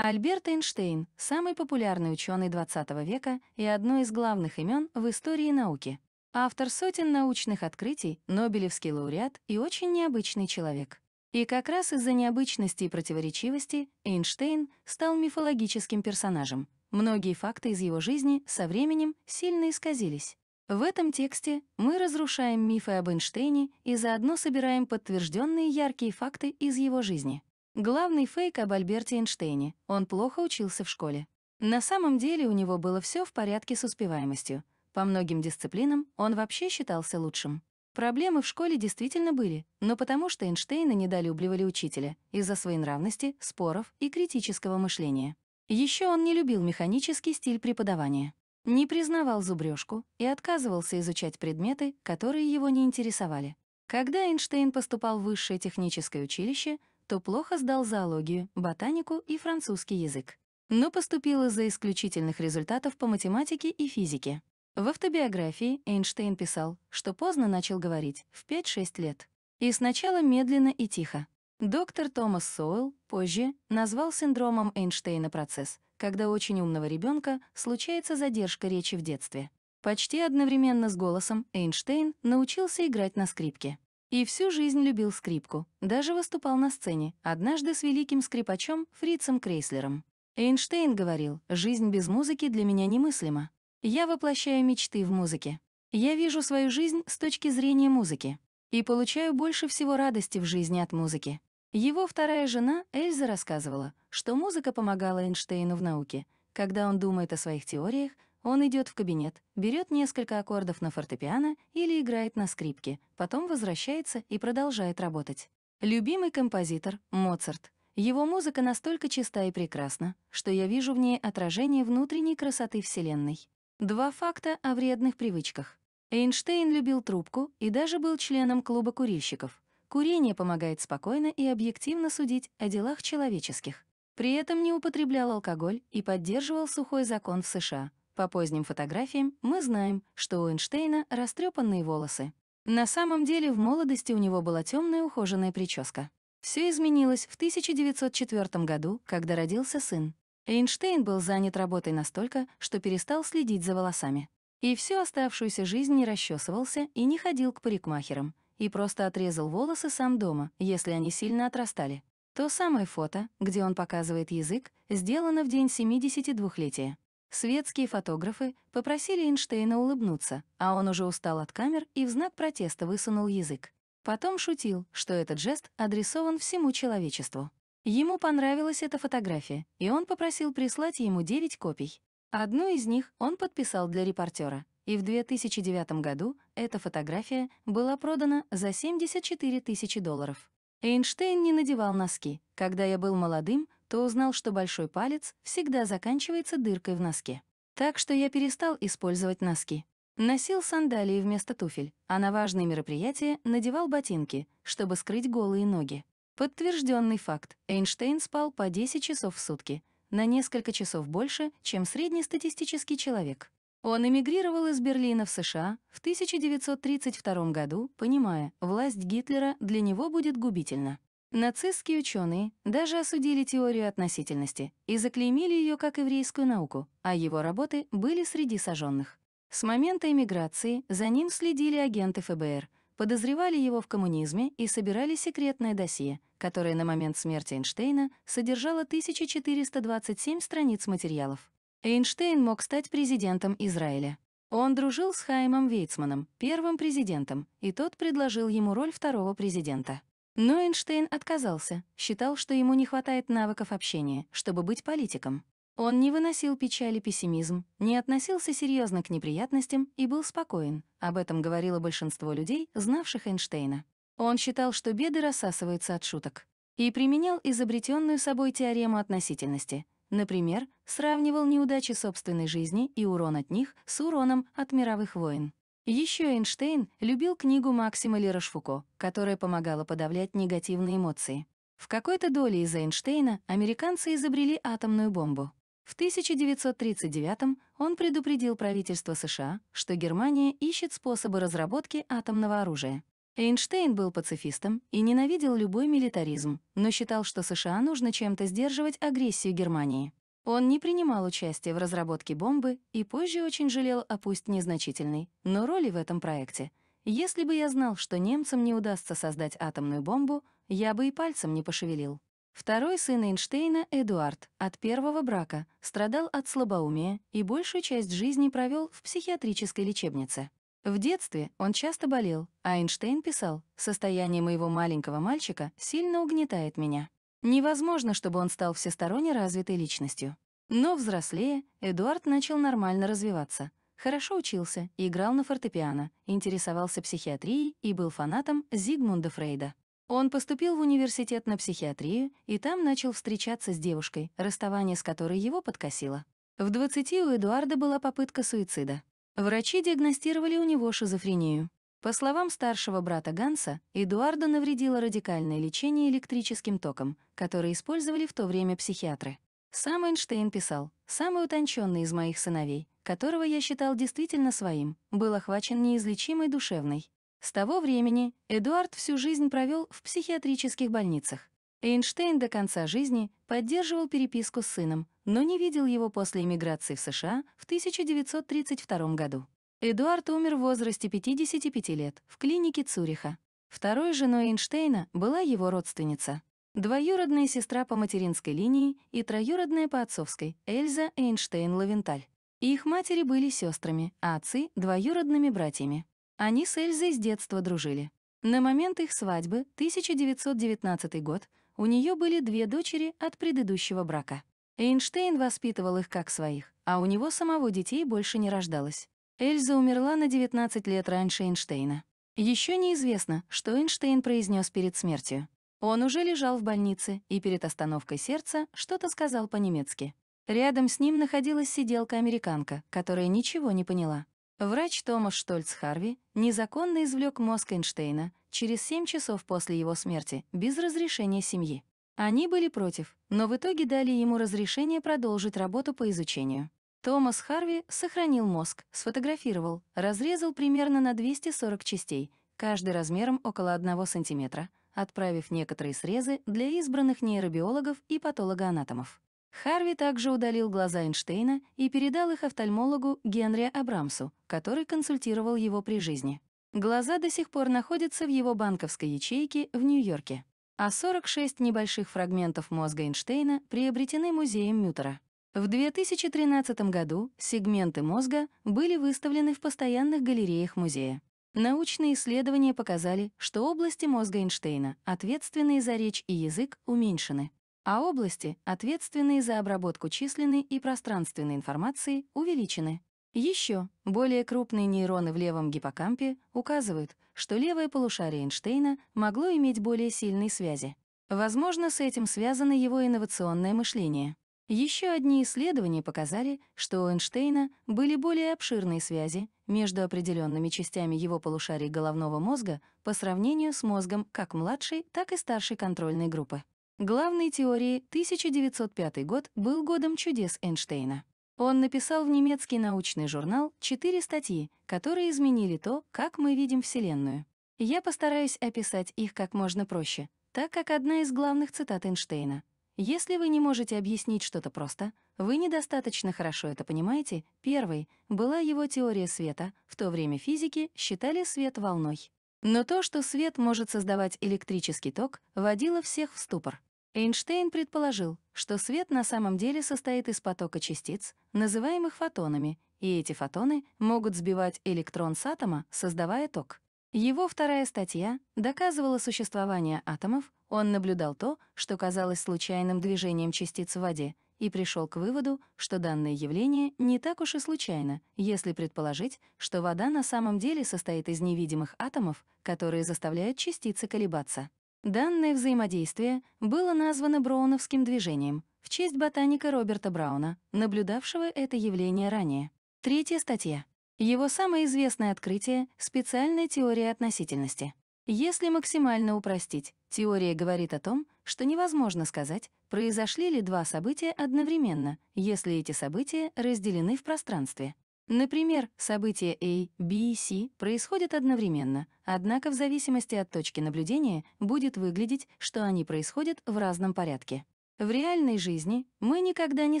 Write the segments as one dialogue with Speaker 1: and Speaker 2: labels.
Speaker 1: Альберт Эйнштейн — самый популярный ученый XX века и одно из главных имен в истории науки. Автор сотен научных открытий, Нобелевский лауреат и очень необычный человек. И как раз из-за необычности и противоречивости Эйнштейн стал мифологическим персонажем. Многие факты из его жизни со временем сильно исказились. В этом тексте мы разрушаем мифы об Эйнштейне и заодно собираем подтвержденные яркие факты из его жизни. Главный фейк об Альберте Эйнштейне. Он плохо учился в школе. На самом деле у него было все в порядке с успеваемостью. По многим дисциплинам он вообще считался лучшим. Проблемы в школе действительно были, но потому что Эйнштейна недолюбливали учителя из-за своей нравности, споров и критического мышления. Еще он не любил механический стиль преподавания, не признавал зубрежку и отказывался изучать предметы, которые его не интересовали. Когда Эйнштейн поступал в высшее техническое училище, то плохо сдал зоологию, ботанику и французский язык. Но поступил из-за исключительных результатов по математике и физике. В автобиографии Эйнштейн писал, что поздно начал говорить, в 5-6 лет. И сначала медленно и тихо. Доктор Томас Соул позже назвал синдромом Эйнштейна процесс, когда очень умного ребенка случается задержка речи в детстве. Почти одновременно с голосом Эйнштейн научился играть на скрипке. И всю жизнь любил скрипку, даже выступал на сцене, однажды с великим скрипачом Фрицем Крейслером. Эйнштейн говорил, «Жизнь без музыки для меня немыслима. Я воплощаю мечты в музыке. Я вижу свою жизнь с точки зрения музыки. И получаю больше всего радости в жизни от музыки». Его вторая жена, Эльза, рассказывала, что музыка помогала Эйнштейну в науке. Когда он думает о своих теориях, он идет в кабинет, берет несколько аккордов на фортепиано или играет на скрипке, потом возвращается и продолжает работать. Любимый композитор — Моцарт. Его музыка настолько чиста и прекрасна, что я вижу в ней отражение внутренней красоты Вселенной. Два факта о вредных привычках. Эйнштейн любил трубку и даже был членом клуба курильщиков. Курение помогает спокойно и объективно судить о делах человеческих. При этом не употреблял алкоголь и поддерживал сухой закон в США, по поздним фотографиям мы знаем, что у Эйнштейна растрепанные волосы. На самом деле в молодости у него была темная ухоженная прическа. Все изменилось в 1904 году, когда родился сын. Эйнштейн был занят работой настолько, что перестал следить за волосами. И всю оставшуюся жизнь не расчесывался и не ходил к парикмахерам, и просто отрезал волосы сам дома, если они сильно отрастали. То самое фото, где он показывает язык, сделано в день 72-летия. Светские фотографы попросили Эйнштейна улыбнуться, а он уже устал от камер и в знак протеста высунул язык. Потом шутил, что этот жест адресован всему человечеству. Ему понравилась эта фотография, и он попросил прислать ему 9 копий. Одну из них он подписал для репортера, и в 2009 году эта фотография была продана за 74 тысячи долларов. Эйнштейн не надевал носки. Когда я был молодым, то узнал, что большой палец всегда заканчивается дыркой в носке. Так что я перестал использовать носки. Носил сандалии вместо туфель, а на важные мероприятия надевал ботинки, чтобы скрыть голые ноги. Подтвержденный факт. Эйнштейн спал по 10 часов в сутки, на несколько часов больше, чем среднестатистический человек. Он эмигрировал из Берлина в США в 1932 году, понимая, власть Гитлера для него будет губительна. Нацистские ученые даже осудили теорию относительности и заклеймили ее как еврейскую науку, а его работы были среди сожженных. С момента эмиграции за ним следили агенты ФБР, подозревали его в коммунизме и собирали секретное досье, которое на момент смерти Эйнштейна содержало 1427 страниц материалов. Эйнштейн мог стать президентом Израиля. Он дружил с Хаймом Вейцманом, первым президентом, и тот предложил ему роль второго президента. Но Эйнштейн отказался, считал, что ему не хватает навыков общения, чтобы быть политиком. Он не выносил печали, пессимизм, не относился серьезно к неприятностям и был спокоен. Об этом говорило большинство людей, знавших Эйнштейна. Он считал, что беды рассасываются от шуток. И применял изобретенную собой теорему относительности. Например, сравнивал неудачи собственной жизни и урон от них с уроном от мировых войн. Еще Эйнштейн любил книгу Максима Лерошфуко, которая помогала подавлять негативные эмоции. В какой-то доле из Эйнштейна американцы изобрели атомную бомбу. В 1939 он предупредил правительство США, что Германия ищет способы разработки атомного оружия. Эйнштейн был пацифистом и ненавидел любой милитаризм, но считал, что США нужно чем-то сдерживать агрессию Германии. Он не принимал участия в разработке бомбы и позже очень жалел о пусть незначительной, но роли в этом проекте. Если бы я знал, что немцам не удастся создать атомную бомбу, я бы и пальцем не пошевелил. Второй сын Эйнштейна, Эдуард, от первого брака, страдал от слабоумия и большую часть жизни провел в психиатрической лечебнице. В детстве он часто болел, а Эйнштейн писал, «Состояние моего маленького мальчика сильно угнетает меня». Невозможно, чтобы он стал всесторонне развитой личностью. Но взрослее, Эдуард начал нормально развиваться. Хорошо учился, играл на фортепиано, интересовался психиатрией и был фанатом Зигмунда Фрейда. Он поступил в университет на психиатрию и там начал встречаться с девушкой, расставание с которой его подкосило. В 20 у Эдуарда была попытка суицида. Врачи диагностировали у него шизофрению. По словам старшего брата Ганса, Эдуарду навредило радикальное лечение электрическим током, которое использовали в то время психиатры. Сам Эйнштейн писал, «Самый утонченный из моих сыновей, которого я считал действительно своим, был охвачен неизлечимой душевной». С того времени Эдуард всю жизнь провел в психиатрических больницах. Эйнштейн до конца жизни поддерживал переписку с сыном, но не видел его после эмиграции в США в 1932 году. Эдуард умер в возрасте 55 лет в клинике Цюриха. Второй женой Эйнштейна была его родственница. Двоюродная сестра по материнской линии и троюродная по отцовской Эльза Эйнштейн-Лавенталь. Их матери были сестрами, а отцы — двоюродными братьями. Они с Эльзой с детства дружили. На момент их свадьбы, 1919 год, у нее были две дочери от предыдущего брака. Эйнштейн воспитывал их как своих, а у него самого детей больше не рождалось. Эльза умерла на 19 лет раньше Эйнштейна. Еще неизвестно, что Эйнштейн произнес перед смертью. Он уже лежал в больнице и перед остановкой сердца что-то сказал по-немецки. Рядом с ним находилась сиделка-американка, которая ничего не поняла. Врач Томас Штольц Харви незаконно извлек мозг Эйнштейна через 7 часов после его смерти, без разрешения семьи. Они были против, но в итоге дали ему разрешение продолжить работу по изучению. Томас Харви сохранил мозг, сфотографировал, разрезал примерно на 240 частей, каждый размером около 1 см, отправив некоторые срезы для избранных нейробиологов и патологоанатомов. Харви также удалил глаза Эйнштейна и передал их офтальмологу Генри Абрамсу, который консультировал его при жизни. Глаза до сих пор находятся в его банковской ячейке в Нью-Йорке, а 46 небольших фрагментов мозга Эйнштейна приобретены музеем Мютера. В 2013 году сегменты мозга были выставлены в постоянных галереях музея. Научные исследования показали, что области мозга Эйнштейна, ответственные за речь и язык, уменьшены, а области, ответственные за обработку численной и пространственной информации, увеличены. Еще более крупные нейроны в левом гиппокампе указывают, что левое полушарие Эйнштейна могло иметь более сильные связи. Возможно, с этим связано его инновационное мышление. Еще одни исследования показали, что у Эйнштейна были более обширные связи между определенными частями его полушарий головного мозга по сравнению с мозгом как младшей, так и старшей контрольной группы. Главной теории 1905 год был годом чудес Эйнштейна. Он написал в немецкий научный журнал четыре статьи, которые изменили то, как мы видим Вселенную. Я постараюсь описать их как можно проще, так как одна из главных цитат Эйнштейна если вы не можете объяснить что-то просто, вы недостаточно хорошо это понимаете. Первой была его теория света, в то время физики считали свет волной. Но то, что свет может создавать электрический ток, водило всех в ступор. Эйнштейн предположил, что свет на самом деле состоит из потока частиц, называемых фотонами, и эти фотоны могут сбивать электрон с атома, создавая ток. Его вторая статья доказывала существование атомов, он наблюдал то, что казалось случайным движением частиц в воде, и пришел к выводу, что данное явление не так уж и случайно, если предположить, что вода на самом деле состоит из невидимых атомов, которые заставляют частицы колебаться. Данное взаимодействие было названо Броуновским движением в честь ботаника Роберта Брауна, наблюдавшего это явление ранее. Третья статья. Его самое известное открытие — специальная теория относительности. Если максимально упростить, теория говорит о том, что невозможно сказать, произошли ли два события одновременно, если эти события разделены в пространстве. Например, события A, B и C происходят одновременно, однако в зависимости от точки наблюдения будет выглядеть, что они происходят в разном порядке. В реальной жизни мы никогда не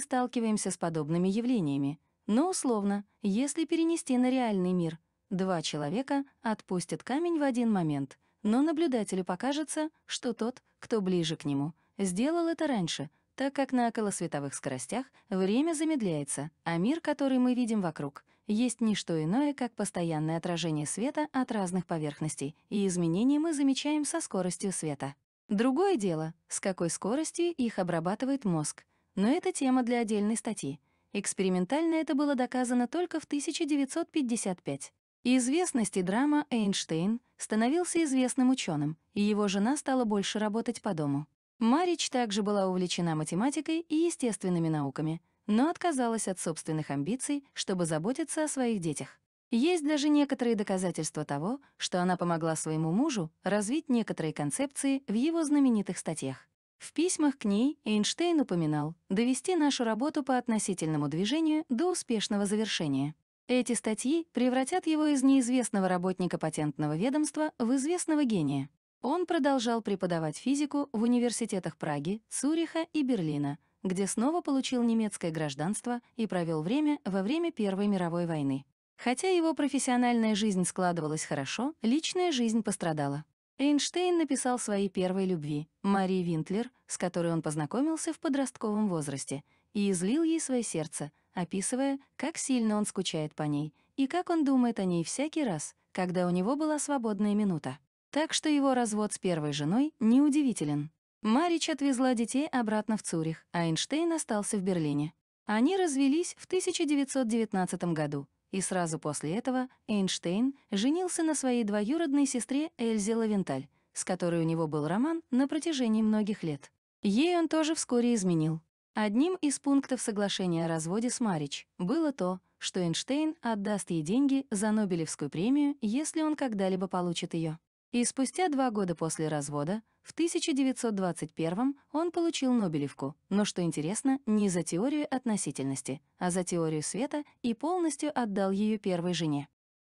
Speaker 1: сталкиваемся с подобными явлениями, но условно, если перенести на реальный мир, два человека отпустят камень в один момент, но наблюдателю покажется, что тот, кто ближе к нему, сделал это раньше, так как на околосветовых скоростях время замедляется, а мир, который мы видим вокруг, есть не что иное, как постоянное отражение света от разных поверхностей, и изменения мы замечаем со скоростью света. Другое дело, с какой скоростью их обрабатывает мозг. Но это тема для отдельной статьи — Экспериментально это было доказано только в 1955. Известности драма Эйнштейн становился известным ученым, и его жена стала больше работать по дому. Марич также была увлечена математикой и естественными науками, но отказалась от собственных амбиций, чтобы заботиться о своих детях. Есть даже некоторые доказательства того, что она помогла своему мужу развить некоторые концепции в его знаменитых статьях. В письмах к ней Эйнштейн упоминал довести нашу работу по относительному движению до успешного завершения. Эти статьи превратят его из неизвестного работника патентного ведомства в известного гения. Он продолжал преподавать физику в университетах Праги, Цюриха и Берлина, где снова получил немецкое гражданство и провел время во время Первой мировой войны. Хотя его профессиональная жизнь складывалась хорошо, личная жизнь пострадала. Эйнштейн написал своей первой любви, Марии Винтлер, с которой он познакомился в подростковом возрасте, и излил ей свое сердце, описывая, как сильно он скучает по ней и как он думает о ней всякий раз, когда у него была свободная минута. Так что его развод с первой женой неудивителен. Марич отвезла детей обратно в Цюрих, а Эйнштейн остался в Берлине. Они развелись в 1919 году, и сразу после этого Эйнштейн женился на своей двоюродной сестре Эльзе Лавенталь, с которой у него был роман на протяжении многих лет. Ей он тоже вскоре изменил. Одним из пунктов соглашения о разводе с Марич было то, что Эйнштейн отдаст ей деньги за Нобелевскую премию, если он когда-либо получит ее. И спустя два года после развода в 1921 он получил Нобелевку, но, что интересно, не за теорию относительности, а за теорию света и полностью отдал ее первой жене.